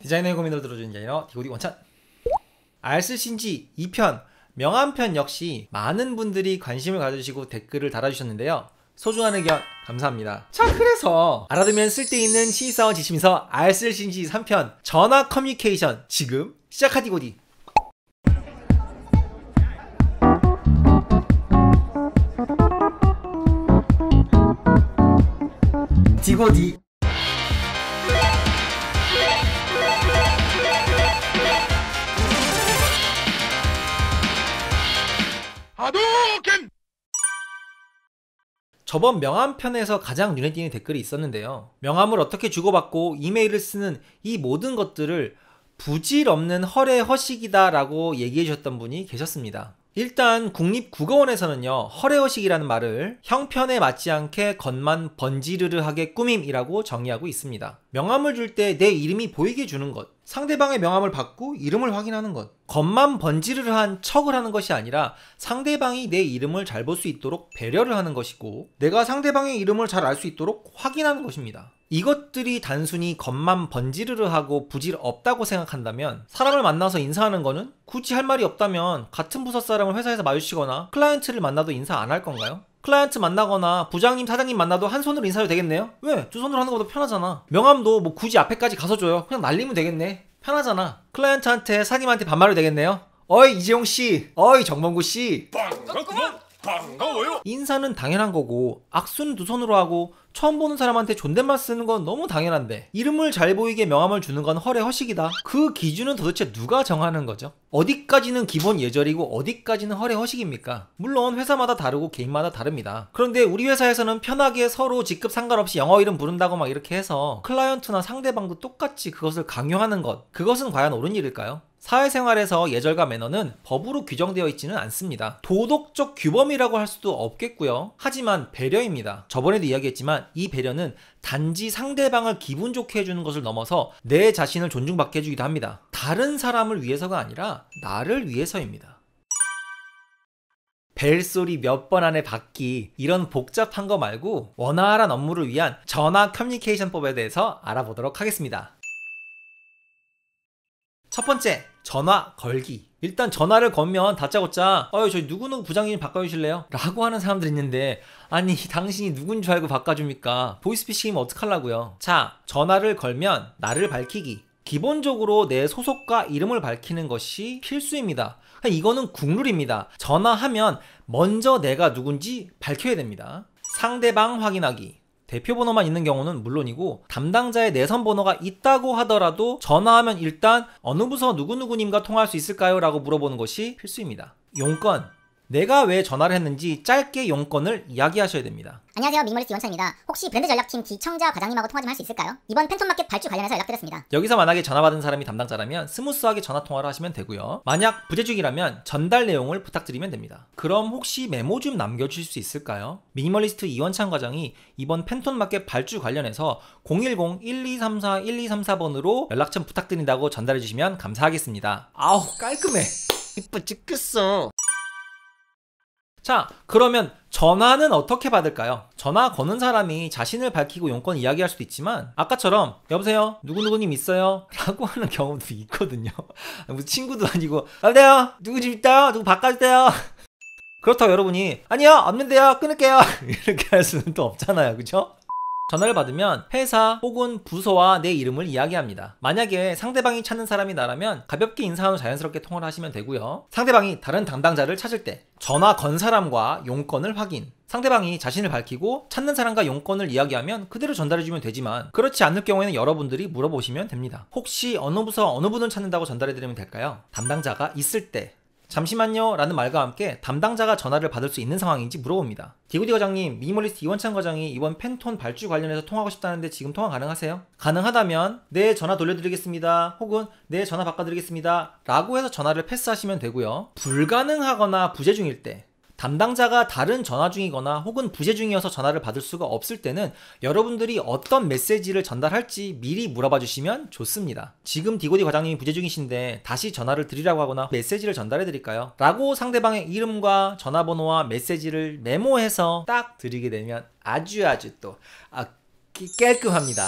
디자인의 고민을 들어주는 디자이너 디고디 원찬 RCCG 2편 명함편 역시 많은 분들이 관심을 가져주시고 댓글을 달아주셨는데요 소중한 의견 감사합니다 자 그래서 알아두면 쓸데있는 신입사원 지침서 RCCG 3편 전화 커뮤니케이션 지금 시작하디고디 디고디 하도켄! 저번 명함 편에서 가장 눈에 띄는 댓글이 있었는데요. 명함을 어떻게 주고받고 이메일을 쓰는 이 모든 것들을 부질없는 허례 허식이다라고 얘기해 주셨던 분이 계셨습니다. 일단 국립국어원에서는요 허례허식이라는 말을 형편에 맞지 않게 겉만 번지르르하게 꾸밈이라고 정의하고 있습니다 명함을 줄 때 내 이름이 보이게 주는 것 상대방의 명함을 받고 이름을 확인하는 것 겉만 번지르르한 척을 하는 것이 아니라 상대방이 내 이름을 잘 볼 수 있도록 배려를 하는 것이고 내가 상대방의 이름을 잘 알 수 있도록 확인하는 것입니다 이것들이 단순히 겉만 번지르르 하고 부질 없다고 생각한다면 사람을 만나서 인사하는 거는 굳이 할 말이 없다면 같은 부서 사람을 회사에서 마주치거나 클라이언트를 만나도 인사 안 할 건가요? 클라이언트 만나거나 부장님 사장님 만나도 한 손으로 인사해도 되겠네요? 왜? 두 손으로 하는 것보다 편하잖아 명함도 뭐 굳이 앞에까지 가서 줘요 그냥 날리면 되겠네 편하잖아 클라이언트한테 사님한테 반말을 되겠네요 어이 이재용씨 어이 정범구씨 빵! 그렇구만! 반가워요. 인사는 당연한 거고 악수는 두 손으로 하고 처음 보는 사람한테 존댓말 쓰는 건 너무 당연한데 이름을 잘 보이게 명함을 주는 건 허례허식이다. 그 기준은 도대체 누가 정하는 거죠? 어디까지는 기본 예절이고 어디까지는 허례허식입니까? 물론 회사마다 다르고 개인마다 다릅니다. 그런데 우리 회사에서는 편하게 서로 직급 상관없이 영어 이름 부른다고 막 이렇게 해서 클라이언트나 상대방도 똑같이 그것을 강요하는 것 그것은 과연 옳은 일일까요? 사회생활에서 예절과 매너는 법으로 규정되어 있지는 않습니다. 도덕적 규범이라고 할 수도 없겠고요. 하지만 배려입니다. 저번에도 이야기했지만 이 배려는 단지 상대방을 기분 좋게 해주는 것을 넘어서 내 자신을 존중받게 해주기도 합니다. 다른 사람을 위해서가 아니라 나를 위해서입니다. 벨소리 몇 번 안에 받기 이런 복잡한 거 말고 원활한 업무를 위한 전화 커뮤니케이션법에 대해서 알아보도록 하겠습니다. 첫 번째, 전화 걸기. 일단 전화를 걸면 다짜고짜 어유 저희 누구누구 부장님 바꿔주실래요? 라고 하는 사람들 있는데 아니 당신이 누군 줄 알고 바꿔줍니까? 보이스피싱이면 어떡하려고요? 자 전화를 걸면 나를 밝히기 기본적으로 내 소속과 이름을 밝히는 것이 필수입니다. 그러니까 이거는 국룰입니다. 전화하면 먼저 내가 누군지 밝혀야 됩니다. 상대방 확인하기 대표 번호만 있는 경우는 물론이고 담당자의 내선 번호가 있다고 하더라도 전화하면 일단 어느 부서 누구누구님과 통화할 수 있을까요? 라고 물어보는 것이 필수입니다. 용건 내가 왜 전화를 했는지 짧게 용건을 이야기하셔야 됩니다. 안녕하세요. 미니리스 이원찬입니다. 혹시 브랜드 전략팀 기청자 과장님하고 통화 좀 할 수 있을까요? 이번 팬텀마켓 발주 관련해서 연락드렸습니다. 여기서 만약에 전화 받은 사람이 담당자라면 스무스하게 전화 통화를 하시면 되고요. 만약 부재중이라면 전달 내용을 부탁드리면 됩니다. 그럼 혹시 메모 좀 남겨주실 수 있을까요? 미니멀리스트 이원찬 과장이 이번 팬텀마켓 발주 관련해서 010-1234-1234번으로 연락 좀 부탁드린다고 전달해 주시면 감사하겠습니다. 아우 깔끔해. 이뻐 죽겠어. 자, 그러면 전화는 어떻게 받을까요? 전화 거는 사람이 자신을 밝히고 용건 이야기할 수도 있지만 아까처럼 여보세요 누구누구님 있어요? 라고 하는 경우도 있거든요 무슨 친구도 아니고 여보세요 누구 집 있다요? 누구 바꿔주세요 그렇다고 여러분이 아니요 없는데요 끊을게요 이렇게 할 수는 또 없잖아요 그죠? 전화를 받으면 회사 혹은 부서와 내 이름을 이야기합니다. 만약에 상대방이 찾는 사람이 나라면 가볍게 인사하고 자연스럽게 통화를 하시면 되고요. 상대방이 다른 담당자를 찾을 때 전화 건 사람과 용건을 확인. 상대방이 자신을 밝히고 찾는 사람과 용건을 이야기하면 그대로 전달해주면 되지만 그렇지 않을 경우에는 여러분들이 물어보시면 됩니다. 혹시 어느 부서 어느 분을 찾는다고 전달해드리면 될까요? 담당자가 있을 때 잠시만요 라는 말과 함께 담당자가 전화를 받을 수 있는 상황인지 물어봅니다. 디고디 과장님, 미니멀리스트 이원찬 과장이 이번 팬톤 발주 관련해서 통화하고 싶다는데 지금 통화 가능하세요? 가능하다면 네 전화 돌려드리겠습니다 혹은 네 전화 바꿔드리겠습니다 라고 해서 전화를 패스하시면 되고요. 불가능하거나 부재중일 때 담당자가 다른 전화 중이거나 혹은 부재 중이어서 전화를 받을 수가 없을 때는 여러분들이 어떤 메시지를 전달할지 미리 물어봐 주시면 좋습니다. 지금 디고디 과장님이 부재 중이신데 다시 전화를 드리라고 하거나 메시지를 전달해 드릴까요? 라고 상대방의 이름과 전화번호와 메시지를 메모해서 딱 드리게 되면 아주 아주 또 아, 깨, 끗합니다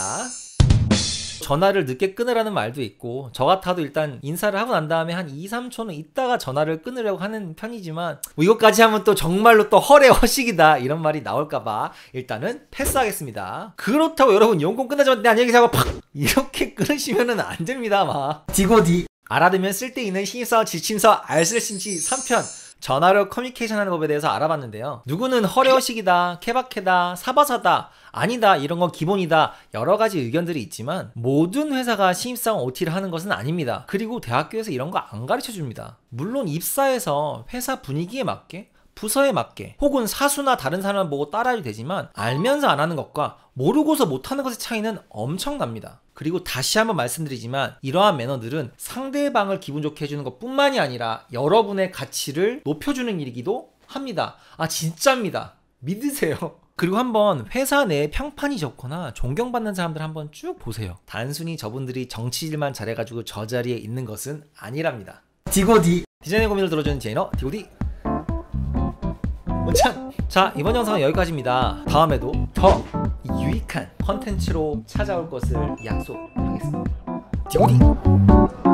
전화를 늦게 끊으라는 말도 있고 저 같아도 일단 인사를 하고 난 다음에 한 2, 3초는 있다가 전화를 끊으려고 하는 편이지만 뭐 이것까지 하면 또 정말로 또 허례 허식이다 이런 말이 나올까봐 일단은 패스하겠습니다. 그렇다고 여러분 연공 끝나자마자 네, 안녕히 계세요 팍 이렇게 끊으시면은 안 됩니다 막. 디고디 알아두면 쓸데있는 신입사원 지침서 알쓸신지 3편 전화로 커뮤니케이션 하는 법에 대해서 알아봤는데요. 누구는 허례허식이다, 케바케다, 사바사다, 아니다, 이런 건 기본이다, 여러 가지 의견들이 있지만 모든 회사가 신입사원 OT를 하는 것은 아닙니다. 그리고 대학교에서 이런 거 안 가르쳐 줍니다. 물론 입사해서 회사 분위기에 맞게 부서에 맞게 혹은 사수나 다른 사람을 보고 따라해도 되지만 알면서 안 하는 것과 모르고서 못하는 것의 차이는 엄청납니다. 그리고 다시 한번 말씀드리지만 이러한 매너들은 상대방을 기분 좋게 해주는 것 뿐만이 아니라 여러분의 가치를 높여주는 일이기도 합니다. 아, 진짜입니다. 믿으세요. 그리고 한번 회사 내에 평판이 적거나 존경받는 사람들 한번 쭉 보세요. 단순히 저분들이 정치질만 잘해가지고 저 자리에 있는 것은 아니랍니다. 디고디 디자인의 고민을 들어주는 디자이너 디고디 문찬! 자 이번 영상은 여기까지입니다 다음에도 더 유익한 컨텐츠로 찾아올 것을 약속하겠습니다 디고디!